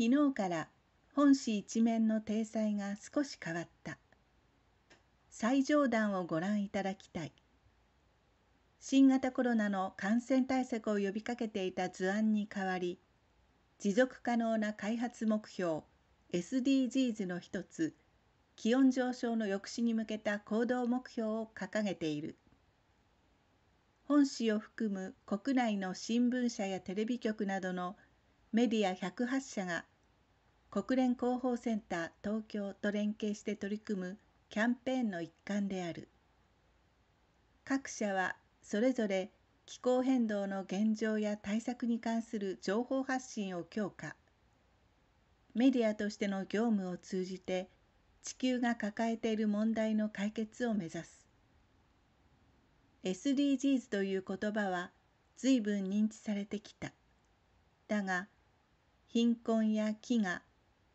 昨日から本市一面の体裁が少し変わった。最上段をご覧いただきたい。新型コロナの感染対策を呼びかけていた図案に代わり、持続可能な開発目標 SDGs の一つ、気温上昇の抑止に向けた行動目標を掲げている。本市を含む国内の新聞社やテレビ局などのメディア108社が国連広報センター東京と連携して取り組むキャンペーンの一環である各社はそれぞれ気候変動の現状や対策に関する情報発信を強化メディアとしての業務を通じて地球が抱えている問題の解決を目指す SDGs という言葉は随分認知されてきただが貧困や飢餓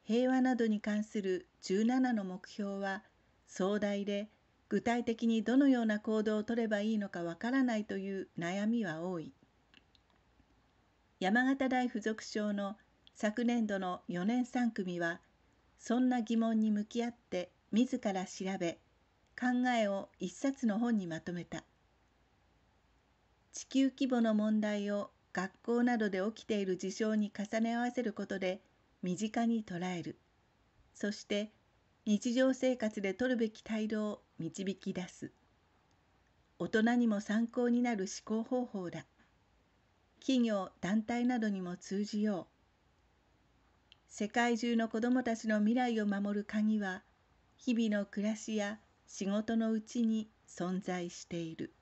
平和などに関する17の目標は壮大で具体的にどのような行動をとればいいのかわからないという悩みは多い山形大附属省の昨年度の4年3組はそんな疑問に向き合って自ら調べ考えを一冊の本にまとめた地球規模の問題を学校などで起きている事象に重ね合わせることで身近に捉えるそして日常生活で取るべき態度を導き出す大人にも参考になる思考方法だ企業団体などにも通じよう世界中の子どもたちの未来を守る鍵は日々の暮らしや仕事のうちに存在している。